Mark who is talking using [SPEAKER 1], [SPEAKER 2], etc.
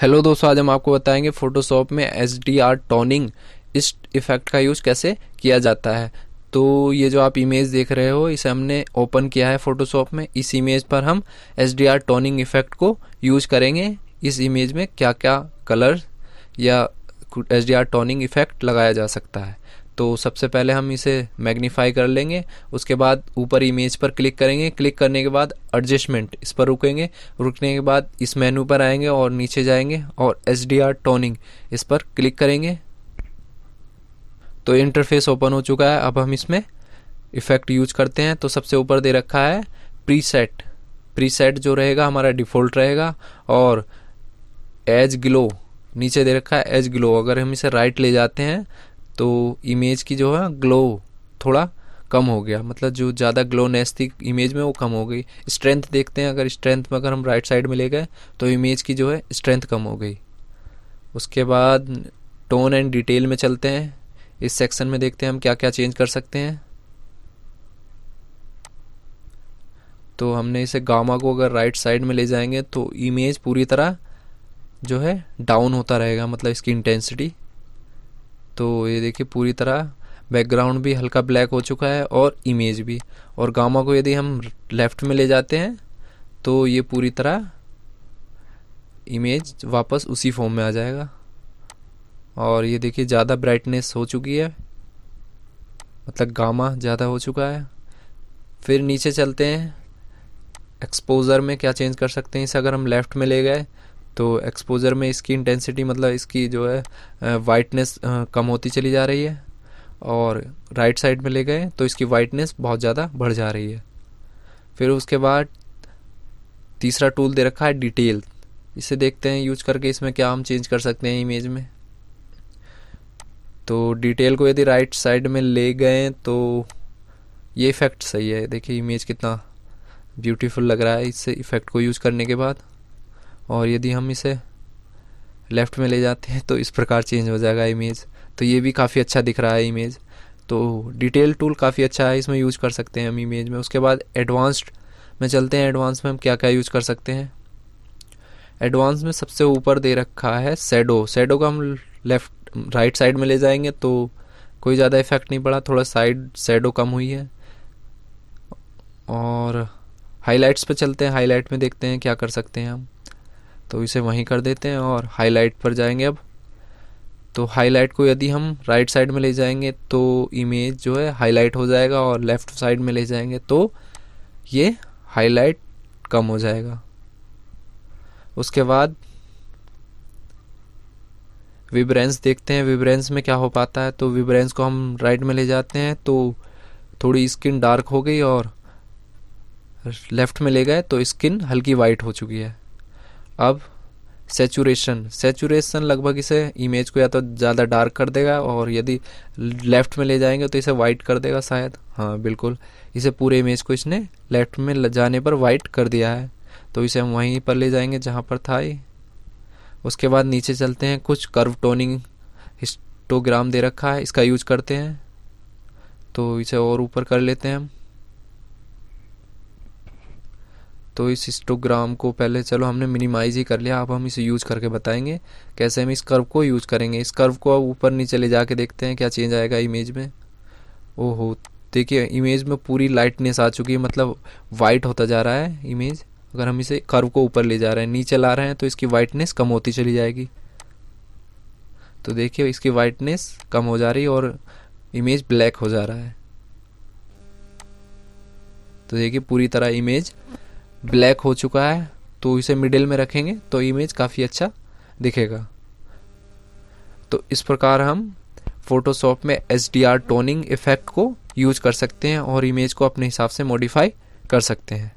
[SPEAKER 1] hello दोस्तों आज हम आपको बताएंगे फोटोशॉप में एच डी आर टोनिंग इस इफेक्ट का यूज़ कैसे किया जाता है तो ये जो आप इमेज देख रहे हो इसे हमने ओपन किया है फोटोशॉप में इस इमेज पर हम S D R toning effect को यूज़ करेंगे इस इमेज में क्या क्या कलर या S D R toning effect लगाया जा सकता है तो सबसे पहले हम इसे मैग्नीफाई कर लेंगे उसके बाद ऊपर इमेज पर क्लिक करेंगे क्लिक करने के बाद एडजस्टमेंट इस पर रुकेंगे रुकने के बाद इस मेनू पर आएंगे और नीचे जाएंगे और एच डी आर टोनिंग इस पर क्लिक करेंगे तो इंटरफेस ओपन हो चुका है अब हम इसमें इफ़ेक्ट यूज करते हैं तो सबसे ऊपर दे रखा है प्रीसेट प्रीसेट जो रहेगा हमारा डिफ़ॉल्ट रहेगा और एज ग्लो नीचे दे रखा है एज ग्लो अगर हम इसे राइट ले जाते हैं तो इमेज की जो है ग्लो थोड़ा कम हो गया मतलब जो ज़्यादा ग्लोनेस थी इमेज में वो कम हो गई स्ट्रेंथ देखते हैं अगर स्ट्रेंथ में अगर हम राइट साइड में ले गए तो इमेज की जो है स्ट्रेंथ कम हो गई उसके बाद टोन एंड डिटेल में चलते हैं इस सेक्शन में देखते हैं हम क्या क्या चेंज कर सकते हैं तो हमने इसे गामा को अगर राइट साइड में ले जाएंगे तो इमेज पूरी तरह जो है डाउन होता रहेगा मतलब इसकी इंटेंसिटी तो ये देखिए पूरी तरह बैकग्राउंड भी हल्का ब्लैक हो चुका है और इमेज भी और गामा को यदि हम लेफ़्ट में ले जाते हैं तो ये पूरी तरह इमेज वापस उसी फॉर्म में आ जाएगा और ये देखिए ज़्यादा ब्राइटनेस हो चुकी है मतलब गामा ज़्यादा हो चुका है फिर नीचे चलते हैं एक्सपोज़र में क्या चेंज कर सकते हैं इसे अगर हम लेफ़्ट में ले गए तो एक्सपोजर में इसकी इंटेंसिटी मतलब इसकी जो है वाइटनेस कम होती चली जा रही है और राइट साइड में ले गए तो इसकी वाइटनेस बहुत ज़्यादा बढ़ जा रही है फिर उसके बाद तीसरा टूल दे रखा है डिटेल इसे देखते हैं यूज करके इसमें क्या हम चेंज कर सकते हैं इमेज में तो डिटेल को यदि राइट साइड में ले गए तो ये इफ़ेक्ट सही है देखिए इमेज कितना ब्यूटीफुल लग रहा है इससे इफ़ेक्ट को यूज़ करने के बाद और यदि हम इसे लेफ़्ट में ले जाते हैं तो इस प्रकार चेंज हो जाएगा इमेज तो ये भी काफ़ी अच्छा दिख रहा है इमेज तो डिटेल टूल काफ़ी अच्छा है इसमें यूज़ कर सकते हैं हम इमेज में उसके बाद एडवांस्ड में चलते हैं एडवांस में हम क्या क्या यूज़ कर सकते हैं एडवांस में सबसे ऊपर दे रखा है सैडो सैडो का हम लेफ़्ट राइट साइड में ले जाएंगे तो कोई ज़्यादा इफेक्ट नहीं पड़ा थोड़ा साइड सैडो कम हुई है और हाईलाइट्स पर चलते हैं हाईलाइट में देखते हैं क्या कर सकते हैं हम तो इसे वहीं कर देते हैं और हाईलाइट पर जाएंगे अब तो हाईलाइट को यदि हम राइट साइड में ले जाएंगे तो इमेज जो है हाईलाइट हो जाएगा और लेफ़्ट साइड में ले जाएंगे तो ये हाईलाइट कम हो जाएगा उसके बाद विब्रेंस देखते हैं विब्रेंस में क्या हो पाता है तो विब्रेंस को हम राइट में ले जाते हैं तो थोड़ी स्किन डार्क हो गई और लेफ़्ट में ले गए तो स्किन हल्की वाइट हो चुकी है अब सेचुरेशन सेचुरेशन लगभग इसे इमेज को या तो ज़्यादा डार्क कर देगा और यदि लेफ़्ट में ले जाएंगे तो इसे वाइट कर देगा शायद हाँ बिल्कुल इसे पूरे इमेज को इसने लेफ़्ट में जाने पर वाइट कर दिया है तो इसे हम वहीं पर ले जाएंगे जहाँ पर था ही उसके बाद नीचे चलते हैं कुछ कर्व टोनिंग हिस्टोग्राम दे रखा है इसका यूज करते हैं तो इसे और ऊपर कर लेते हैं हम तो इस हिस्टोग्राम को पहले चलो हमने मिनिमाइज ही कर लिया अब हम इसे यूज़ करके बताएंगे कैसे हम इस कर्व को यूज़ करेंगे इस कर्व को अब ऊपर नीचे ले जाके देखते हैं क्या चेंज आएगा इमेज में ओहो देखिए इमेज में पूरी लाइटनेस आ चुकी है मतलब वाइट होता जा रहा है इमेज अगर हम इसे कर्व को ऊपर ले जा रहे हैं नीचे ला रहे हैं तो इसकी वाइटनेस कम होती चली जाएगी तो देखिए इसकी वाइटनेस कम हो जा रही है और इमेज ब्लैक हो जा रहा है तो देखिए पूरी तरह इमेज ब्लैक हो चुका है तो इसे मिडिल में रखेंगे तो इमेज काफ़ी अच्छा दिखेगा तो इस प्रकार हम फोटोशॉप में एच टोनिंग इफ़ेक्ट को यूज कर सकते हैं और इमेज को अपने हिसाब से मॉडिफाई कर सकते हैं